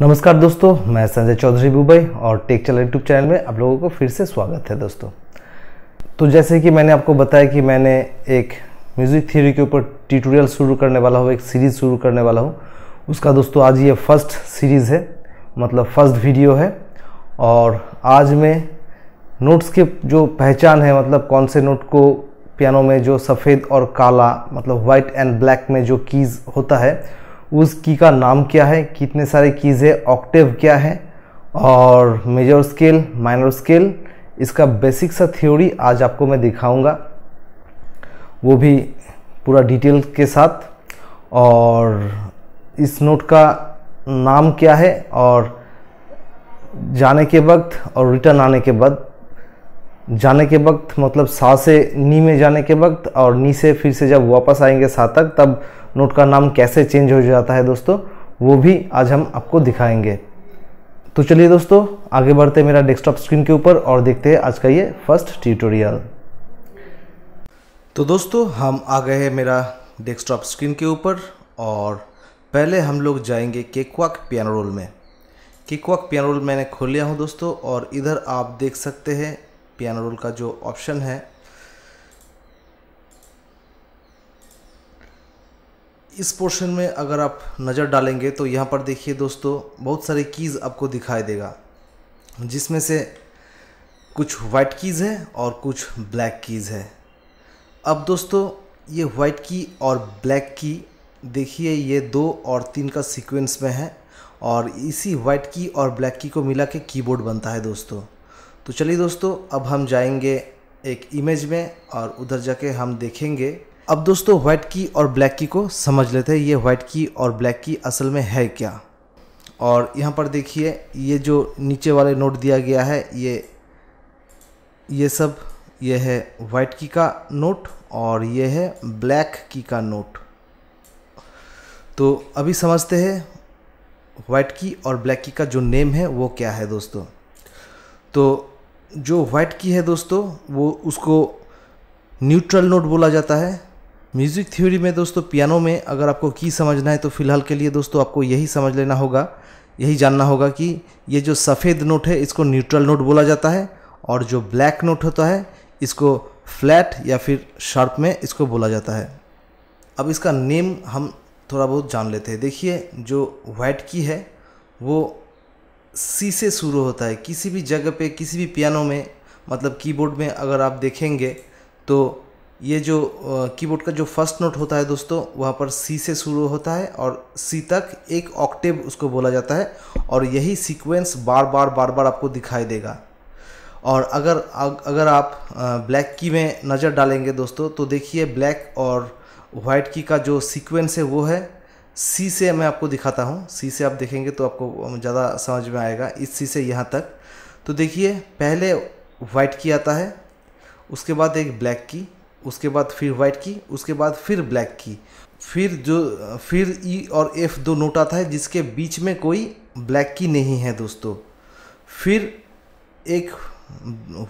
नमस्कार दोस्तों मैं संजय चौधरी बुबई और टेक चैनल यूट्यूब चैनल में आप लोगों को फिर से स्वागत है दोस्तों तो जैसे कि मैंने आपको बताया कि मैंने एक म्यूज़िक थ्योरी के ऊपर ट्यूटोरियल शुरू करने वाला हूँ एक सीरीज़ शुरू करने वाला हूँ उसका दोस्तों आज ये फर्स्ट सीरीज़ है मतलब फर्स्ट वीडियो है और आज मैं नोट्स के जो पहचान है मतलब कौन से नोट को पियानो में जो सफ़ेद और काला मतलब वाइट एंड ब्लैक में जो कीज़ होता है उस की का नाम क्या है कितने सारे कीज़ है ऑक्टिव क्या है और मेजर स्केल माइनर स्केल इसका बेसिक सा थ्योरी आज आपको मैं दिखाऊंगा वो भी पूरा डिटेल के साथ और इस नोट का नाम क्या है और जाने के वक्त और रिटर्न आने के बाद जाने के वक्त मतलब सा से नी में जाने के वक्त और नी से फिर से जब वापस आएंगे सा तक तब नोट का नाम कैसे चेंज हो जाता है दोस्तों वो भी आज हम आपको दिखाएंगे तो चलिए दोस्तों आगे बढ़ते मेरा डेस्कटॉप स्क्रीन के ऊपर और देखते हैं आज का ये फर्स्ट ट्यूटोरियल तो दोस्तों हम आ गए हैं मेरा डेस्कटॉप स्क्रीन के ऊपर और पहले हम लोग जाएंगे केकवाक पियानो रोल में केकवाक पियानो रोल मैंने खोल लिया हूँ दोस्तों और इधर आप देख सकते हैं पियानो रोल का जो ऑप्शन है इस पोर्शन में अगर आप नज़र डालेंगे तो यहाँ पर देखिए दोस्तों बहुत सारे कीज़ आपको दिखाई देगा जिसमें से कुछ वाइट कीज़ है और कुछ ब्लैक कीज़ है अब दोस्तों ये वाइट की और ब्लैक की देखिए ये दो और तीन का सीक्वेंस में है और इसी वाइट की और ब्लैक की को मिला के कीबोर्ड बनता है दोस्तों तो चलिए दोस्तों अब हम जाएंगे एक इमेज में और उधर जाके हम देखेंगे अब दोस्तों वाइट की और ब्लैक की को समझ लेते हैं ये वाइट की और ब्लैक की असल में है क्या और यहाँ पर देखिए ये जो नीचे वाले नोट दिया गया है ये ये सब ये है वाइट की का नोट और ये है ब्लैक की का नोट तो अभी समझते हैं वाइट की और ब्लैक की का जो नेम है वो क्या है दोस्तों तो जो वाइट की है दोस्तों वो उसको न्यूट्रल नोट बोला जाता है म्यूज़िक थ्योरी में दोस्तों पियानो में अगर आपको की समझना है तो फ़िलहाल के लिए दोस्तों आपको यही समझ लेना होगा यही जानना होगा कि ये जो सफ़ेद नोट है इसको न्यूट्रल नोट बोला जाता है और जो ब्लैक नोट होता है इसको फ्लैट या फिर शार्प में इसको बोला जाता है अब इसका नेम हम थोड़ा बहुत जान लेते हैं देखिए जो वाइट की है वो सी से शुरू होता है किसी भी जगह पे किसी भी पियानो में मतलब कीबोर्ड में अगर आप देखेंगे तो ये जो कीबोर्ड का जो फर्स्ट नोट होता है दोस्तों वहाँ पर सी से शुरू होता है और सी तक एक ऑक्टेव उसको बोला जाता है और यही सीक्वेंस बार बार बार बार आपको दिखाई देगा और अगर अगर आप ब्लैक की में नज़र डालेंगे दोस्तों तो देखिए ब्लैक और वाइट की का जो सीक्वेंस है वो है सी से मैं आपको दिखाता हूँ सी से आप देखेंगे तो आपको ज़्यादा समझ में आएगा इस सी से यहाँ तक तो देखिए पहले वाइट की आता है उसके बाद एक ब्लैक की उसके बाद फिर वाइट की उसके बाद फिर ब्लैक की फिर जो फिर ई e और एफ दो नोट आता है जिसके बीच में कोई ब्लैक की नहीं है दोस्तों फिर एक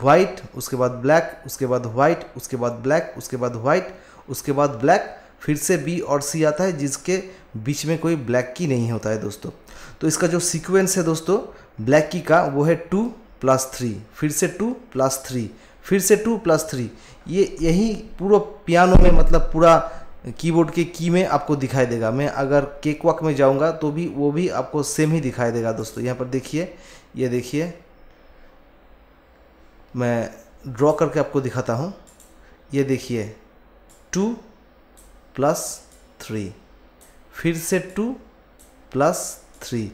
वाइट उसके बाद ब्लैक उसके बाद वाइट उसके बाद ब्लैक उसके बाद वाइट उसके बाद ब्लैक फिर से बी और सी आता है जिसके बीच में कोई ब्लैक की नहीं होता है दोस्तों तो इसका जो सीक्वेंस है दोस्तों ब्लैक की e का वो है टू प्लस थ्री फिर से टू प्लस थ्री फिर से टू प्लस थ्री ये यही पूरा पियानो में मतलब पूरा कीबोर्ड के की में आपको दिखाई देगा मैं अगर केक वॉक में जाऊंगा तो भी वो भी आपको सेम ही दिखाई देगा दोस्तों यहाँ पर देखिए ये देखिए मैं ड्रॉ करके आपको दिखाता हूँ ये देखिए टू प्लस थ्री फिर से टू प्लस थ्री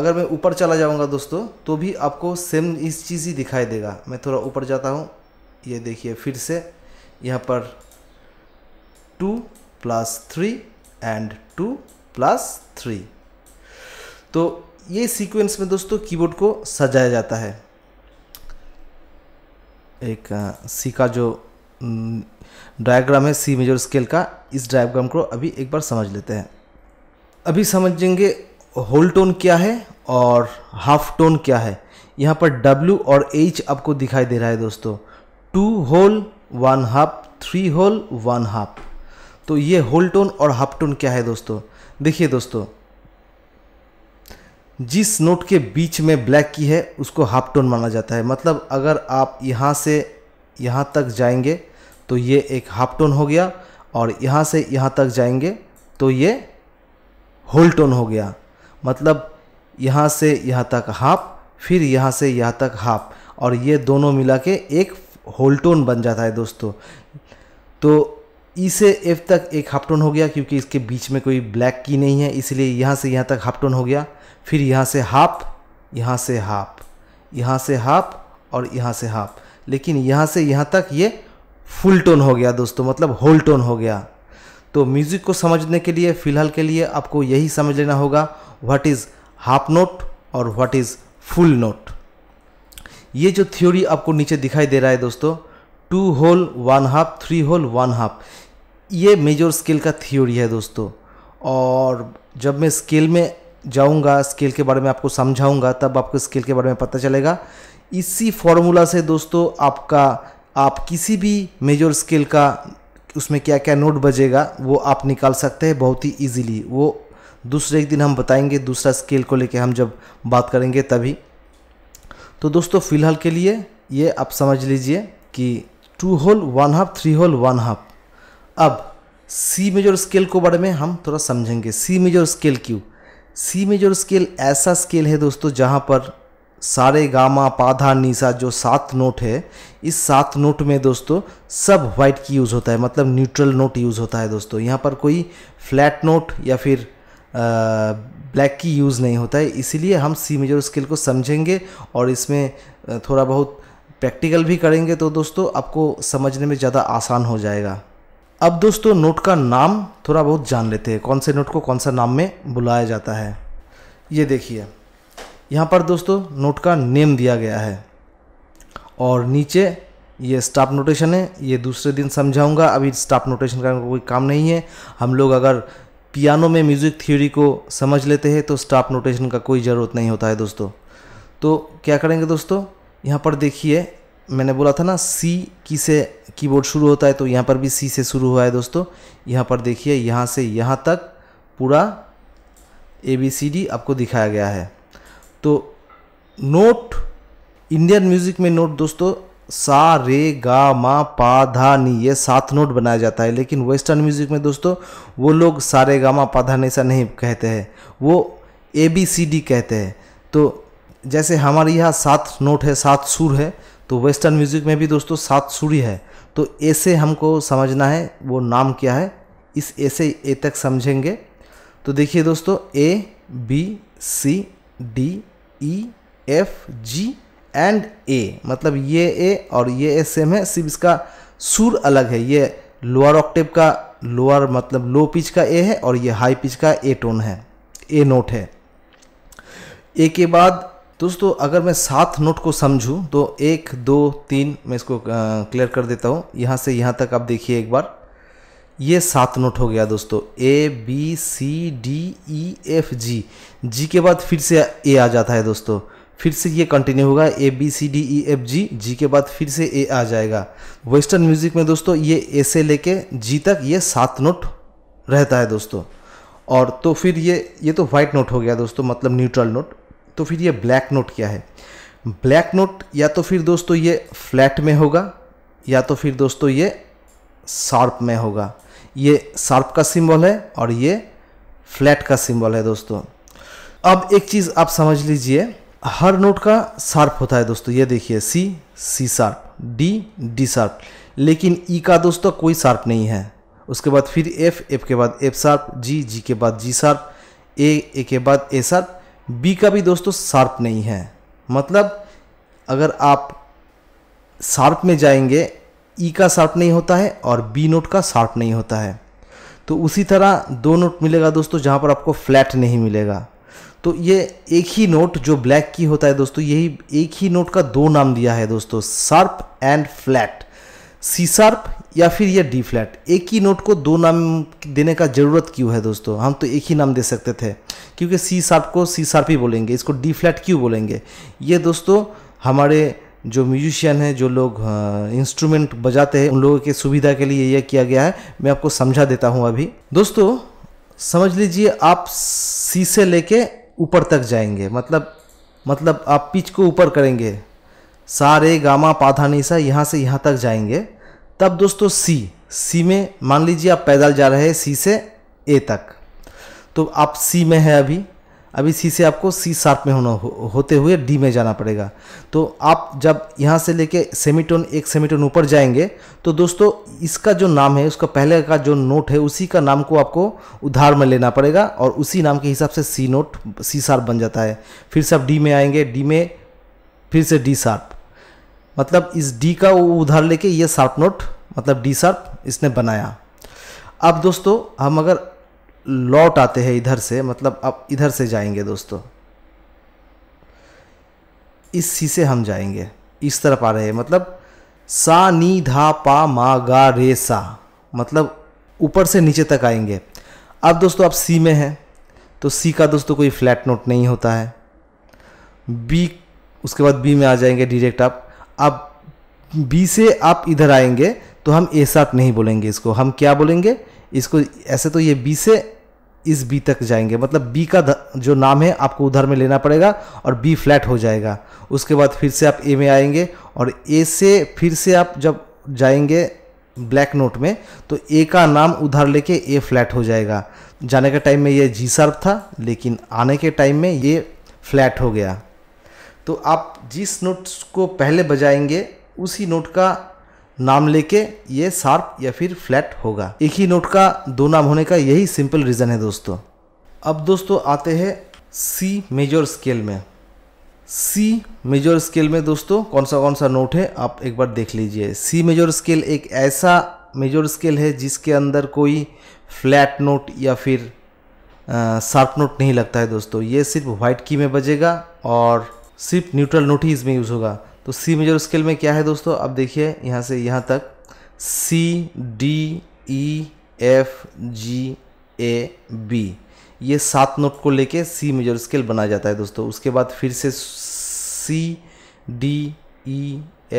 अगर मैं ऊपर चला जाऊँगा दोस्तों तो भी आपको सेम इस चीज़ ही दिखाई देगा मैं थोड़ा ऊपर जाता हूँ ये देखिए फिर से यहाँ पर two plus three and two plus three तो ये सीक्वेंस में दोस्तों कीबोर्ड को सजाया जाता है एक सी का जो डायग्राम है सी मेजर स्केल का इस डायग्राम को अभी एक बार समझ लेते हैं अभी समझेंगे होल टोन क्या है और हाफ टोन क्या है यहाँ पर W और H आपको दिखाई दे रहा है दोस्तों two whole one half three whole one half तो ये होल टोन और हाफ टोन क्या है दोस्तों देखिए दोस्तों जिस नोट के बीच में ब्लैक की है उसको हाफ टोन माना जाता है मतलब अगर आप यहाँ से यहाँ तक जाएंगे तो ये एक हाफ टोन हो गया और यहाँ से यहाँ तक जाएंगे तो ये होल टोन हो गया मतलब यहाँ से यहाँ तक हाफ फिर यहाँ से यहाँ तक हाफ और ये दोनों मिला के एक होल टोन बन जाता है दोस्तों तो ई से एफ तक एक हाफ टोन हो गया क्योंकि इसके बीच में कोई ब्लैक की नहीं है इसलिए यहाँ से यहाँ तक हाफ टोन हो गया फिर यहाँ से हाफ यहाँ से हाफ यहाँ से हाफ और यहाँ से हाफ लेकिन यहाँ से यहाँ तक ये फुल टोन हो गया दोस्तों मतलब होल टोन हो गया तो म्यूज़िक को समझने के लिए फ़िलहाल के लिए आपको यही समझ लेना होगा व्हाट इज़ हाफ नोट और व्हाट इज़ फुल नोट ये जो थ्योरी आपको नीचे दिखाई दे रहा है दोस्तों two whole one half three whole one half ये मेजर स्केल का थ्योरी है दोस्तों और जब मैं स्केल में जाऊंगा स्केल के बारे में आपको समझाऊंगा तब आपको स्केल के बारे में पता चलेगा इसी फॉर्मूला से दोस्तों आपका आप किसी भी मेजर स्केल का उसमें क्या क्या नोट बजेगा वो आप निकाल सकते हैं बहुत ही इजीली वो दूसरे एक दिन हम बताएंगे दूसरा स्केल को लेके हम जब बात करेंगे तभी तो दोस्तों फ़िलहाल के लिए ये आप समझ लीजिए कि two whole one half three whole one half अब सी मेजर स्केल को बारे में हम थोड़ा समझेंगे सी मेजर स्केल क्यों सी मेजर स्केल ऐसा स्केल है दोस्तों जहाँ पर सारे गामा पाधा नीसा जो सात नोट है इस सात नोट में दोस्तों सब वाइट की यूज़ होता है मतलब न्यूट्रल नोट यूज़ होता है दोस्तों यहाँ पर कोई फ्लैट नोट या फिर ब्लैक की यूज़ नहीं होता है इसीलिए हम सी मेजर स्केल को समझेंगे और इसमें थोड़ा बहुत प्रैक्टिकल भी करेंगे तो दोस्तों आपको समझने में ज़्यादा आसान हो जाएगा अब दोस्तों नोट का नाम थोड़ा बहुत जान लेते हैं कौन से नोट को कौन सा नाम में बुलाया जाता है ये देखिए यहाँ पर दोस्तों नोट का नेम दिया गया है और नीचे ये स्टाफ नोटेशन है ये दूसरे दिन समझाऊंगा अभी स्टाफ नोटेशन का कोई काम नहीं है हम लोग अगर पियानो में म्यूज़िक थ्योरी को समझ लेते हैं तो स्टाफ नोटेशन का कोई ज़रूरत नहीं होता है दोस्तों तो क्या करेंगे दोस्तों यहाँ पर देखिए मैंने बोला था ना सी की से कीबोर्ड शुरू होता है तो यहाँ पर भी सी से शुरू हुआ है दोस्तों यहाँ पर देखिए यहाँ से यहाँ तक पूरा ए बी सी डी आपको दिखाया गया है तो नोट इंडियन म्यूज़िक में नोट दोस्तों सा रे गा मा पा धा नी ये सात नोट बनाया जाता है लेकिन वेस्टर्न म्यूजिक में दोस्तों वो लोग सा रे गा मा पा धा नी ऐसा नहीं कहते हैं वो ए बी सी डी कहते हैं तो जैसे हमारे यहाँ सात नोट है सात सुर है तो वेस्टर्न म्यूजिक में भी दोस्तों सात सुर है तो ऐसे हमको समझना है वो नाम क्या है इस ऐसे ए तक समझेंगे तो देखिए दोस्तों A B C D E F G and A मतलब ये ए और ये ए सेम है सिर्फ इसका सुर अलग है ये लोअर ऑक्टेव का लोअर मतलब लो पिच का ए है और ये हाई पिच का ए टोन है ए नोट है ए के बाद दोस्तों अगर मैं सात नोट को समझूं तो एक दो तीन मैं इसको क्लियर कर देता हूँ यहाँ से यहाँ तक आप देखिए एक बार ये सात नोट हो गया दोस्तों A B C D E F G G के बाद फिर से ए आ जाता है दोस्तों फिर से ये कंटिन्यू होगा A B C D E F G G के बाद फिर से ए आ जाएगा वेस्टर्न म्यूजिक में दोस्तों ये ए से लेके जी तक ये सात नोट रहता है दोस्तों और तो फिर ये ये तो वाइट नोट हो गया दोस्तों मतलब न्यूट्रल नोट तो फिर ये ब्लैक नोट क्या है ब्लैक नोट या तो फिर दोस्तों ये फ्लैट में होगा या तो फिर दोस्तों ये शार्प में होगा ये शार्प का सिंबल है और ये फ्लैट का सिंबल है दोस्तों अब एक चीज़ आप समझ लीजिए हर नोट का शार्प होता है दोस्तों ये देखिए C C sharp D D sharp लेकिन ई e का दोस्तों कोई शार्प नहीं है उसके बाद फिर एफ एफ के बाद एफ शार्प जी जी के बाद जी शार्प ए ए के बाद ए शार्प बी का भी दोस्तों शार्प नहीं है मतलब अगर आप शार्प में जाएंगे ई e का शार्प नहीं होता है और बी नोट का शार्प नहीं होता है तो उसी तरह दो नोट मिलेगा दोस्तों जहाँ पर आपको फ्लैट नहीं मिलेगा तो ये एक ही नोट जो ब्लैक की होता है दोस्तों यही एक ही नोट का दो नाम दिया है दोस्तों sharp and flat C sharp या फिर ये डी फ्लैट एक ही नोट को दो नाम देने का ज़रूरत क्यों है दोस्तों हम तो एक ही नाम दे सकते थे क्योंकि सी शार्प को सी शार्प ही बोलेंगे इसको डी फ्लैट क्यों बोलेंगे ये दोस्तों हमारे जो म्यूजिशियन हैं जो लोग इंस्ट्रूमेंट बजाते हैं उन लोगों के सुविधा के लिए यह किया गया है मैं आपको समझा देता हूँ अभी दोस्तों समझ लीजिए आप सी से लेके ऊपर तक जाएंगे मतलब मतलब आप पिच को ऊपर करेंगे सारे गामा सा यहाँ से यहाँ तक जाएंगे तब दोस्तों सी सी में मान लीजिए आप पैदल जा रहे हैं सी से ए तक तो आप सी में हैं अभी अभी सी से आपको सी शार्प में होना हो, होते हुए डी में जाना पड़ेगा तो आप जब यहाँ से लेके सेमीटोन एक सेमीटोन ऊपर जाएंगे तो दोस्तों इसका जो नाम है उसका पहले का जो नोट है उसी का नाम को आपको उधार में लेना पड़ेगा और उसी नाम के हिसाब से सी नोट सी शार्प बन जाता है फिर से आप डी में आएंगे डी में फिर से डी शार्प मतलब इस डी का वो उधार लेके ये शार्प नोट मतलब डी शार्प इसने बनाया अब दोस्तों हम अगर लौट आते हैं इधर से मतलब अब इधर से जाएंगे दोस्तों इसी से हम जाएंगे इस तरफ आ रहे हैं मतलब सा नी धा पा मा गा रे सा मतलब ऊपर से नीचे तक आएंगे अब दोस्तों आप सी में हैं तो सी का दोस्तों कोई फ्लैट नोट नहीं होता है बी उसके बाद बी में आ जाएंगे डायरेक्ट आप अब बी से आप इधर आएंगे तो हम ए सात नहीं बोलेंगे इसको हम क्या बोलेंगे इसको ऐसे तो ये बी से इस बी तक जाएंगे मतलब बी का जो नाम है आपको उधर में लेना पड़ेगा और बी फ्लैट हो जाएगा उसके बाद फिर से आप ए में आएंगे और ए से फिर से आप जब जाएंगे ब्लैक नोट में तो ए का नाम उधर लेके ए फ्लैट हो जाएगा जाने के टाइम में ये जी शार्प था लेकिन आने के टाइम में ये फ्लैट हो गया तो आप जिस नोट्स को पहले बजाएंगे उसी नोट का नाम लेके ये शार्प या फिर फ्लैट होगा एक ही नोट का दो नाम होने का यही सिंपल रीज़न है दोस्तों अब दोस्तों आते हैं सी मेजर स्केल में सी मेजर स्केल में दोस्तों कौन सा कौन सा नोट है आप एक बार देख लीजिए सी मेजर स्केल एक ऐसा मेजर स्केल है जिसके अंदर कोई फ्लैट नोट या फिर शार्प नोट नहीं लगता है दोस्तों ये सिर्फ व्हाइट की में बजेगा और सिर्फ न्यूट्रल नोट ही इसमें यूज़ होगा तो सी मेजर स्केल में क्या है दोस्तों अब देखिए यहाँ से यहाँ तक C D E F G A B ये सात नोट को लेके सी मेजर स्केल बनाया जाता है दोस्तों उसके बाद फिर से C D E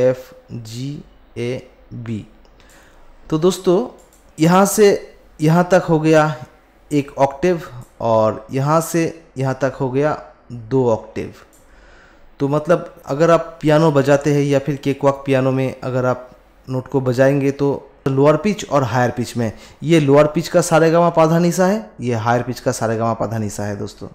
F G A B तो दोस्तों यहाँ से यहाँ तक हो गया एक ऑक्टिव और यहाँ से यहाँ तक हो गया दो ऑक्टिव तो मतलब अगर आप पियानो बजाते हैं या फिर केक वॉक पियानो में अगर आप नोट को बजाएंगे तो लोअर पिच और हायर पिच में ये लोअर पिच का सारे गवा पाधा निशा है ये हायर पिच का सारे गामा पाधा निशा है दोस्तों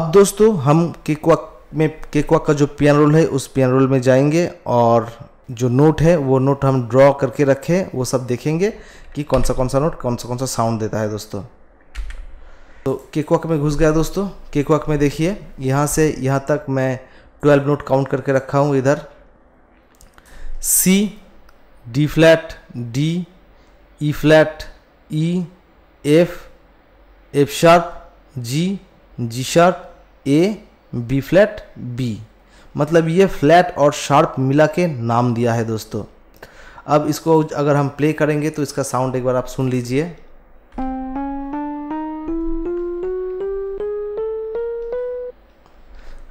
अब दोस्तों हम केक वॉक में केक वॉक का जो पियानो रोल है उस पियानो रोल में जाएंगे और जो नोट है वो नोट हम ड्रॉ करके रखें वो सब देखेंगे कि कौन सा कौन सा नोट कौन सा कौन सा साउंड देता है दोस्तों तो केक वाक में घुस गया दोस्तों केक में देखिए यहाँ से यहाँ तक मैं ट्वेल्व नोट काउंट करके रखा हूँ इधर C D flat D E flat E F F sharp G G sharp A B flat B मतलब ये फ्लैट और शार्प मिला के नाम दिया है दोस्तों अब इसको अगर हम प्ले करेंगे तो इसका साउंड एक बार आप सुन लीजिए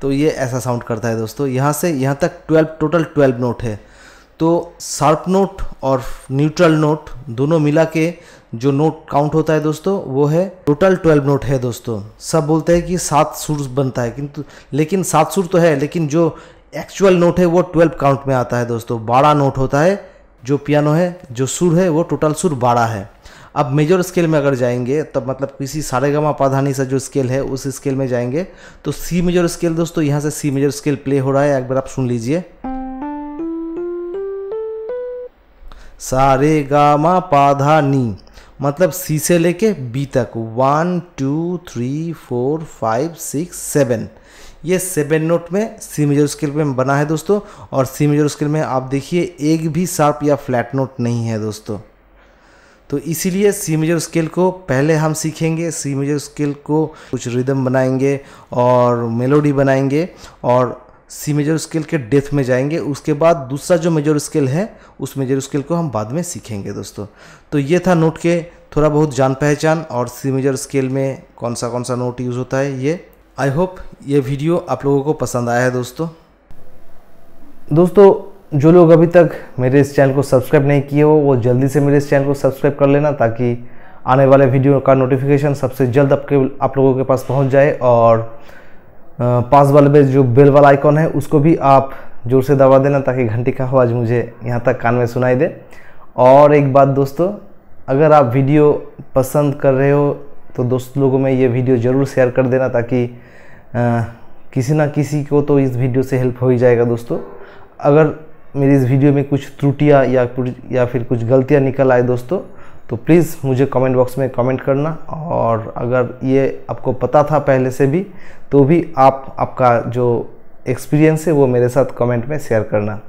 तो ये ऐसा साउंड करता है दोस्तों यहाँ से यहाँ तक ट्वेल्व टोटल ट्वेल्व नोट है तो शार्प नोट और न्यूट्रल नोट दोनों मिला के जो नोट काउंट होता है दोस्तों वो है टोटल ट्वेल्व नोट है दोस्तों सब बोलते हैं कि सात सुर बनता है किंतु लेकिन सात सुर तो है लेकिन जो एक्चुअल नोट है वो ट्वेल्व काउंट में आता है दोस्तों बारह नोट होता है जो पियानो है जो सुर है वो टोटल सुर बारह है अब मेजर स्केल में अगर जाएंगे तब मतलब किसी सारे गमा पाधानी सा जो स्केल है उस स्केल में जाएंगे तो सी मेजर स्केल दोस्तों यहाँ से सी मेजर स्केल प्ले हो रहा है एक बार आप सुन लीजिए सारे गामा पाधा नी मतलब सी से लेके बी तक one two three four five six seven ये सेवन नोट में सी मेजर स्केल में बना है दोस्तों और सी मेजर स्केल में आप देखिए एक भी शार्प या फ्लैट नोट नहीं है दोस्तों तो इसीलिए सी मेजर स्केल को पहले हम सीखेंगे सी मेजर स्केल को कुछ रिदम बनाएंगे और मेलोडी बनाएंगे और सी मेजर स्केल के डेथ में जाएंगे उसके बाद दूसरा जो मेजर स्केल है उस मेजर स्केल को हम बाद में सीखेंगे दोस्तों तो ये था नोट के थोड़ा बहुत जान पहचान और सी मेजर स्केल में कौन सा कौन सा नोट यूज़ होता है ये आई होप ये वीडियो आप लोगों को पसंद आया है दोस्तों दोस्तों जो लोग अभी तक मेरे इस चैनल को सब्सक्राइब नहीं किए हो वो जल्दी से मेरे इस चैनल को सब्सक्राइब कर लेना ताकि आने वाले वीडियो का नोटिफिकेशन सबसे जल्द आपके आप लोगों के पास पहुंच जाए और पास वाले में जो बेल वाला आइकॉन है उसको भी आप जोर से दबा देना ताकि घंटी का आवाज़ मुझे यहाँ तक कान में सुनाई दे और एक बात दोस्तों अगर आप वीडियो पसंद कर रहे हो तो दोस्त लोगों में ये वीडियो ज़रूर शेयर कर देना ताकि आ, किसी ना किसी को तो इस वीडियो से हेल्प हो ही जाएगा दोस्तों अगर मेरी इस वीडियो में कुछ त्रुटियाँ या या फिर कुछ गलतियाँ निकल आए दोस्तों तो प्लीज़ मुझे कमेंट बॉक्स में कमेंट करना और अगर ये आपको पता था पहले से भी तो भी आप आपका जो एक्सपीरियंस है वो मेरे साथ कमेंट में शेयर करना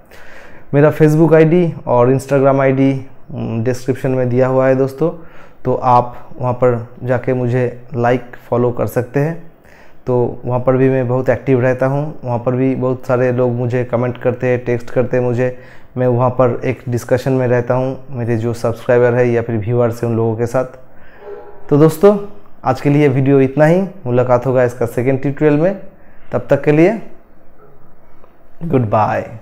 मेरा फेसबुक आईडी और इंस्टाग्राम आईडी डिस्क्रिप्शन में दिया हुआ है दोस्तों तो आप वहाँ पर जाके मुझे लाइक फॉलो कर सकते हैं तो वहाँ पर भी मैं बहुत एक्टिव रहता हूँ वहाँ पर भी बहुत सारे लोग मुझे कमेंट करते हैं टेक्स्ट करते हैं मुझे मैं वहाँ पर एक डिस्कशन में रहता हूँ मेरे जो सब्सक्राइबर है या फिर व्यूअर्स हैं उन लोगों के साथ तो दोस्तों आज के लिए वीडियो इतना ही मुलाकात होगा इसका सेकेंड ट्यूटोरियल में तब तक के लिए गुड बाय